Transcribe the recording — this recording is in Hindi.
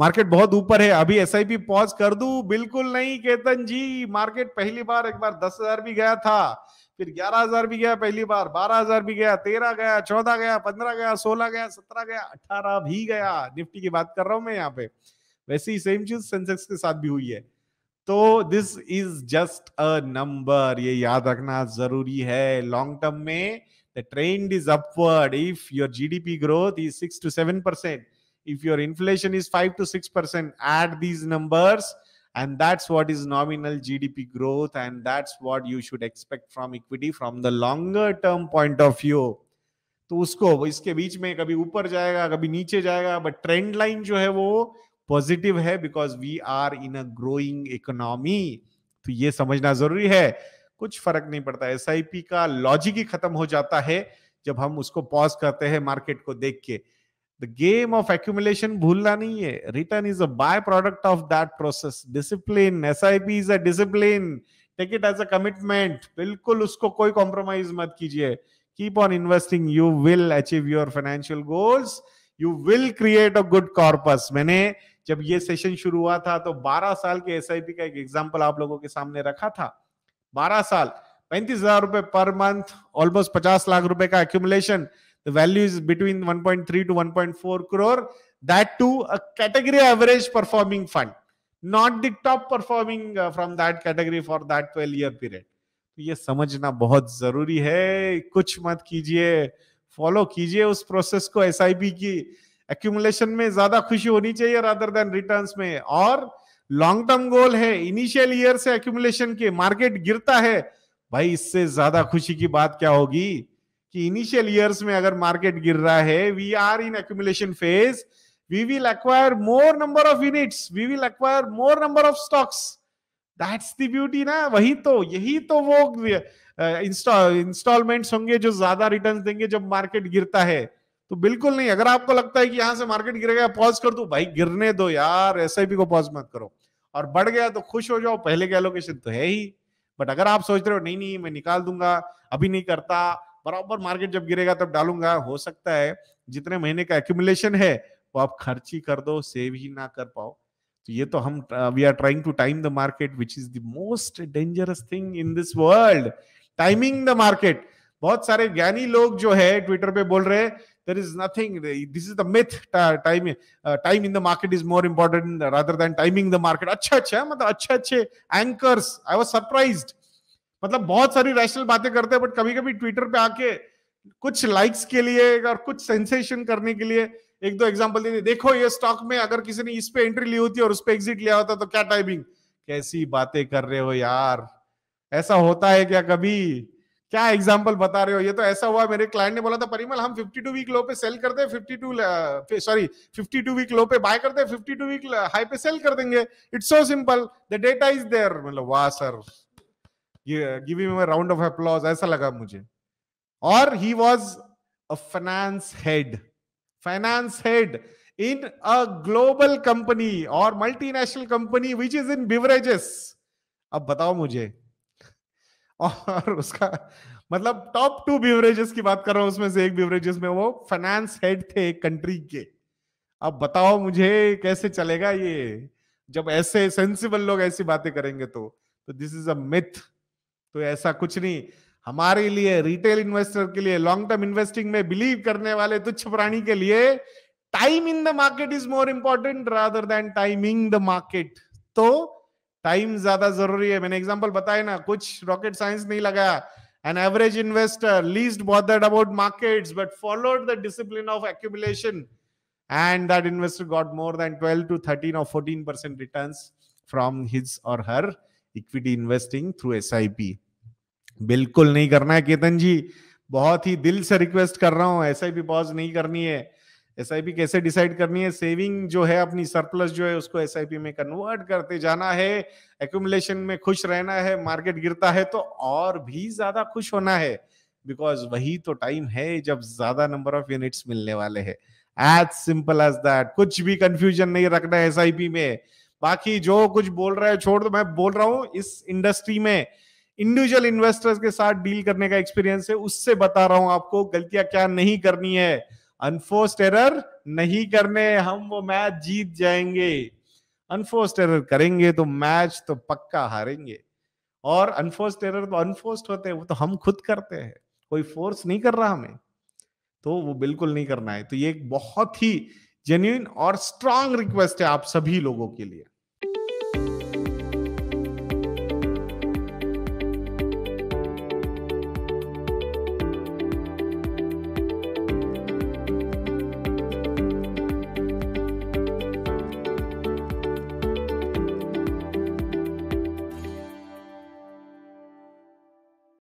मार्केट बहुत ऊपर है अभी एस आई पी पॉज कर दू बिल्कुल नहीं केतन जी मार्केट पहली बार एक बार दस हजार भी गया था फिर ग्यारह हजार भी गया पहली बार बारह हजार भी गया तेरह गया चौदह गया पंद्रह गया सोलह गया सत्रह गया अठारह भी गया निफ्टी की बात कर रहा हूं मैं यहाँ पे वैसे ही सेम चीज सेंसेक्स के साथ भी हुई है तो this is just a number ये याद रखना जरूरी है लॉन्ग टर्म में the trend is upward if your gdp growth is 6 to 7 percent if your inflation is 5 to 6 percent add these numbers and that's what is nominal gdp growth and that's what you should expect from equity from the longer term point of view तो उसको इसके बीच में कभी ऊपर जाएगा कभी नीचे जाएगा बट ट्रेंड लाइन जो है वो पॉजिटिव है because we are in a growing economy तो ये समझना जरूरी है कुछ फर्क नहीं पड़ता एस का लॉजिक ही खत्म हो जाता है जब हम उसको पॉज करते हैं मार्केट को देख के द गेम ऑफ एक्यूमुलेशन भूलना नहीं है return is a by product of that process discipline is is a discipline take it as a commitment बिल्कुल उसको कोई कॉम्प्रोमाइज मत कीजिए keep on investing you will achieve your financial goals you will create a good corpus मैंने जब ये सेशन शुरू हुआ था तो 12 साल के एस का एक एग्जाम्पल आप लोगों के सामने रखा था बारह साल पैंतीस हजार रुपए पर मंथ ऑलमोस्ट पचास लाख रुपए का accumulation the value is between 1.3 to 1.4 crore that too a category average performing fund not the top performing uh, from that category for that 12 year period तो ये समझना बहुत जरूरी है कुछ मत कीजिए फॉलो कीजिए उस प्रोसेस को एसआईपी की एक्यूमुलेशन में ज्यादा खुशी होनी चाहिए रादर देन रिटर्न्स में और लॉन्ग टर्म गोल है इनिशियल ईयर से एक्यूमुलेशन के मार्केट गिरता है भाई इससे ज्यादा खुशी की बात क्या होगी कि इनिशियल ईयर्स में अगर मार्केट गिर रहा है we are in accumulation phase we will acquire more number of units we will acquire more number of stocks that's the beauty ना वही तो यही तो वो इंस्टॉलमेंट्स होंगे जो ज्यादा रिटर्न्स देंगे जब मार्केट गिरता है तो बिल्कुल नहीं अगर आपको लगता है कि यहां से मार्केट गिरेगा पॉज कर दो भाई गिरने दो यार एस को पॉज मत करो और बढ़ गया तो खुश हो जाओ पहले के एलोकेशन तो है ही बट अगर आप सोच रहे हो नहीं नहीं मैं निकाल दूंगा अभी नहीं करता बराबर मार्केट जब गिरेगा तब डालूंगा हो सकता है जितने महीने का एक्यूमुलेशन है वो आप खर्च ही कर दो सेव ही ना कर पाओ तो ये तो हम we are trying to time the market which is the most dangerous thing in this world timing the market बहुत सारे ज्ञानी लोग जो है ट्विटर पे बोल रहे हैं is nothing this is is the time time uh, time in the market is more important rather than timing अच्छा अच्छा मतलब अच्छे अच्छे anchors आई वॉज सरप्राइज मतलब बहुत सारी रैशनल बातें करते हैं बट कभी कभी ट्विटर पे आके कुछ लाइक्स के लिए और कुछ सेंसेशन करने के लिए एक दो एग्जांपल देते देखो ये स्टॉक में अगर किसी ने इस पे एंट्री ली होती और उस पर एग्जिट लिया होता तो क्या टाइमिंग कैसी बातें कर रहे हो यार ऐसा होता है क्या कभी क्या एग्जाम्पल बता रहे हो ये तो ऐसा हुआ मेरे क्लाइंट ने बोला था परिमल हम 52 वीक लो पे सेल करते हैं 52 सॉरी 52 वीक लो पे बाय करते हैं 52 वीक हाई पे सेल कर देंगे it's so simple the data is there मतलब वाह सर ये give him a round of applause ऐसा लगा मुझे और he was a finance head finance head in a global company और multinational company which is in beverages अब बताओ मुझे और उसका मतलब टॉप टू बीवरेजेस की बात कर रहा हूं उसमें से एक बीवरेजेस में वो फाइनेंस हेड थे एक कंट्री के अब बताओ मुझे कैसे चलेगा ये जब ऐसे सेंसिबल लोग ऐसी बातें करेंगे तो तो दिस इज अ मिथ तो ऐसा कुछ नहीं हमारे लिए रिटेल इन्वेस्टर के लिए लॉन्ग टर्म इन्वेस्टिंग में बिलीव करने वाले तुच्छ प्राणी के लिए time in the market is more important rather than timing the market तो टाइम ज्यादा जरूरी है मैंने एग्जाम्पल बताया ना कुछ रॉकेट साइंस नहीं लगाया an average investor least bothered about market but followed the discipline of accumulation and that investor got more than twelve to thirteen or fourteen percent return from his or her equity investing through S I P बिल्कुल नहीं करना है केतन जी बहुत ही दिल से रिक्वेस्ट कर रहा हूँ एस आई पी पॉज नहीं करनी है एस कैसे डिसाइड करनी है सेविंग जो है अपनी सरप्लस जो है उसको एस में कन्वर्ट करते जाना है एकुमुलेशन में खुश रहना है मार्केट गिरता है तो और भी ज्यादा खुश होना है बिकॉज वही तो टाइम है जब ज्यादा नंबर ऑफ यूनिट्स मिलने वाले हैं एज सिंपल एज दैट कुछ भी कंफ्यूजन नहीं रखना है एस में बाकी जो कुछ बोल रहा है छोड़ दो मैं बोल रहा हूँ इस इंडस्ट्री में इंडिविजुअल इन्वेस्टर्स के साथ डील करने का एक्सपीरियंस है उससे बता रहा हूं आपको गलतियां क्या नहीं करनी है अनफोर्स्ड एरर नहीं करने हम वो मैच जीत जाएंगे अनफोर्स्ड एरर करेंगे तो मैच तो पक्का हारेंगे और अनफोर्स्ड एरर तो अनफोर्स्ड होते हैं वो तो हम खुद करते हैं कोई फोर्स नहीं कर रहा हमें तो वो बिल्कुल नहीं करना है तो ये एक बहुत ही जेन्यून और स्ट्रांग रिक्वेस्ट है आप सभी लोगों के लिए